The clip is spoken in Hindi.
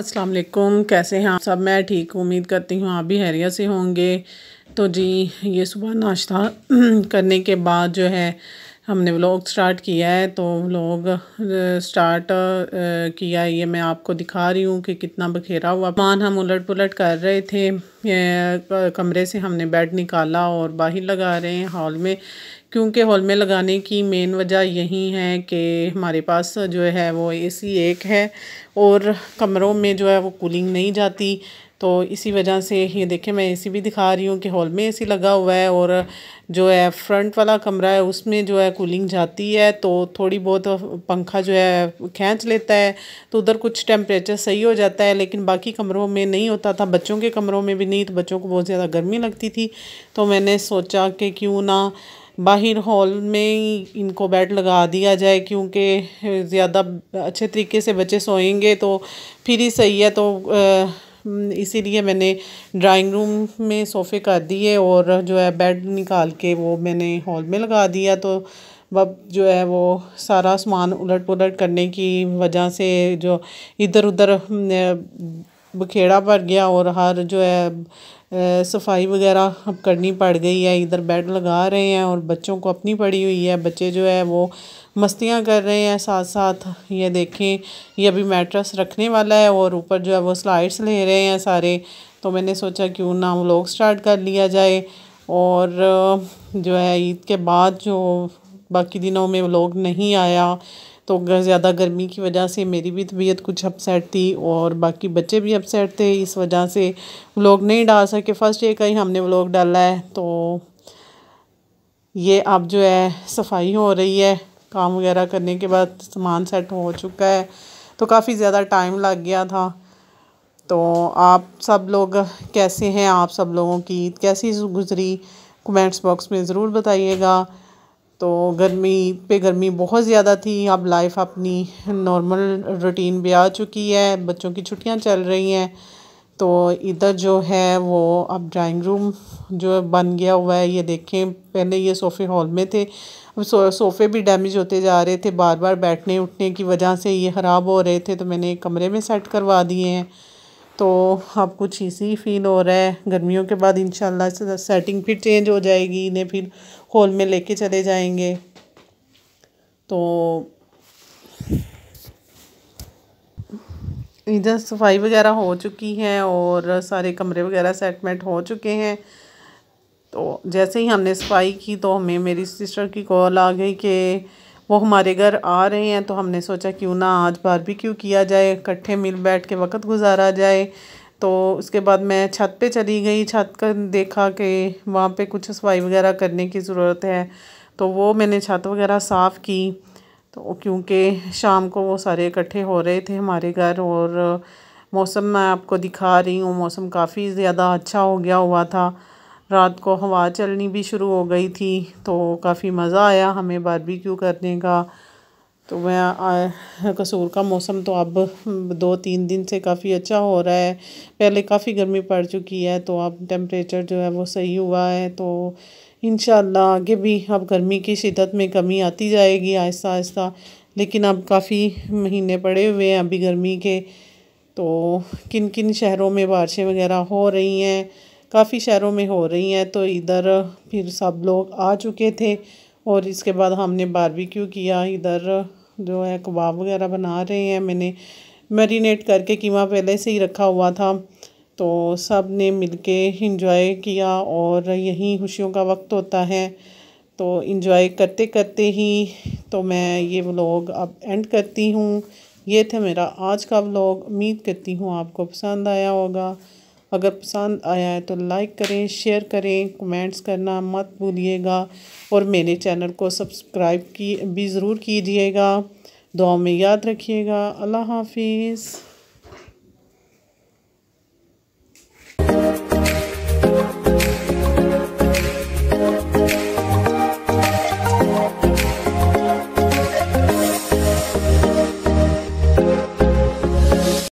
अस्सलाम वालेकुम कैसे हैं आप सब मैं ठीक उम्मीद करती हूँ आप भी हैरिया से होंगे तो जी ये सुबह नाश्ता करने के बाद जो है हमने व्लॉग स्टार्ट किया है तो व्लॉग स्टार्ट किया है ये मैं आपको दिखा रही हूँ कि कितना बखेरा हुआ मान हम उलट पुलट कर रहे थे कमरे से हमने बेड निकाला और बाहर लगा रहे हैं हॉल में क्योंकि हॉल में लगाने की मेन वजह यही है कि हमारे पास जो है वो एसी एक है और कमरों में जो है वो कूलिंग नहीं जाती तो इसी वजह से ये देखें मैं ए भी दिखा रही हूँ कि हॉल में ए लगा हुआ है और जो है फ्रंट वाला कमरा है उसमें जो है कूलिंग जाती है तो थोड़ी बहुत पंखा जो है खींच लेता है तो उधर कुछ टेम्परेचर सही हो जाता है लेकिन बाकी कमरों में नहीं होता था बच्चों के कमरों में भी नहीं तो बच्चों को बहुत ज़्यादा गर्मी लगती थी तो मैंने सोचा कि क्यों ना बाहर हॉल में इनको बेड लगा दिया जाए क्योंकि ज़्यादा अच्छे तरीके से बच्चे सोएंगे तो फिर ही सही है तो आ, हम्म, इसीलिए मैंने ड्राइंग रूम में सोफ़े कर दिए और जो है बेड निकाल के वो मैंने हॉल में लगा दिया तो बब जो है वो सारा सामान उलट पुलट करने की वजह से जो इधर उधर हम्म, बखेड़ा पड़ गया और हर जो है सफाई वगैरह अब करनी पड़ गई है इधर बेड लगा रहे हैं और बच्चों को अपनी पड़ी हुई है बच्चे जो है वो मस्तियाँ कर रहे हैं साथ साथ ये देखें ये अभी मैट्रस रखने वाला है और ऊपर जो है वो स्लाइड्स ले रहे हैं सारे तो मैंने सोचा क्यों ना व्लॉग स्टार्ट कर लिया जाए और जो है ईद के बाद जो बाकी दिनों में व्लॉग नहीं आया तो ज़्यादा गर्मी की वजह से मेरी भी तबीयत कुछ अपसेट थी और बाकी बच्चे भी अपसेट थे इस वजह से व्लॉग नहीं डाल सके फर्स्ट डे का ही हमने व्लॉग डाला है तो ये अब जो है सफाई हो रही है काम वगैरह करने के बाद सामान सेट हो चुका है तो काफ़ी ज़्यादा टाइम लग गया था तो आप सब लोग कैसे हैं आप सब लोगों की ईद कैसी गुजरी कमेंट्स बॉक्स में ज़रूर बताइएगा तो गर्मी पे गर्मी बहुत ज़्यादा थी अब लाइफ अपनी नॉर्मल रूटीन भी आ चुकी है बच्चों की छुट्टियां चल रही हैं तो इधर जो है वो अब ड्राइंग रूम जो बन गया हुआ है ये देखें पहले ये सोफ़े हॉल में थे अब सो, सोफ़े भी डैमेज होते जा रहे थे बार बार बैठने उठने की वजह से ये ख़राब हो रहे थे तो मैंने कमरे में सेट करवा दिए हैं तो अब कुछ इसी फील हो रहा है गर्मियों के बाद इंशाल्लाह सेटिंग फिर चेंज हो जाएगी इन्हें फिर हॉल में लेके चले जाएंगे तो इधर सफाई वगैरह हो चुकी है और सारे कमरे वगैरह सेटमेंट हो चुके हैं तो जैसे ही हमने सफाई की तो हमें मेरी सिस्टर की कॉल आ गई कि वो हमारे घर आ रहे हैं तो हमने सोचा क्यों ना आज बारबेक्यू किया जाए इकट्ठे मिल बैठ के वक्त गुजारा जाए तो उसके बाद मैं छत पे चली गई छत का देखा कि वहाँ पे कुछ सफाई वगैरह करने की ज़रूरत है तो वो मैंने छत वगैरह साफ़ की तो क्योंकि शाम को वो सारे इकट्ठे हो रहे थे हमारे घर और मौसम मैं आपको दिखा रही हूँ मौसम काफ़ी ज़्यादा अच्छा हो गया हुआ था रात को हवा चलनी भी शुरू हो गई थी तो काफ़ी मज़ा आया हमें बारबेक्यू करने का तो मैं कसूर का मौसम तो अब दो तीन दिन से काफ़ी अच्छा हो रहा है पहले काफ़ी गर्मी पड़ चुकी है तो अब टेम्परेचर जो है वो सही हुआ है तो इन आगे भी अब गर्मी की शिदत में कमी आती जाएगी आहिस्ता आहिस्ता लेकिन अब काफ़ी महीने पड़े हुए हैं अभी गर्मी के तो किन किन शहरों में बारिशें वगैरह हो रही हैं काफ़ी शहरों में हो रही हैं तो इधर फिर सब लोग आ चुके थे और इसके बाद हमने बारबेक्यू किया इधर जो है कबाब वगैरह बना रहे हैं मैंने मैरिनेट करके कीमा पहले से ही रखा हुआ था तो सब ने मिल के किया और यही खुशियों का वक्त होता है तो इंजॉय करते करते ही तो मैं ये व्लॉग अब एंड करती हूँ ये था मेरा आज का व्लॉग उम्मीद करती हूँ आपको पसंद आया होगा अगर पसंद आया है तो लाइक करें शेयर करें कमेंट्स करना मत भूलिएगा और मेरे चैनल को सब्सक्राइब की भी ज़रूर कीजिएगा दुआ में याद रखिएगा अल्लाह हाफिज़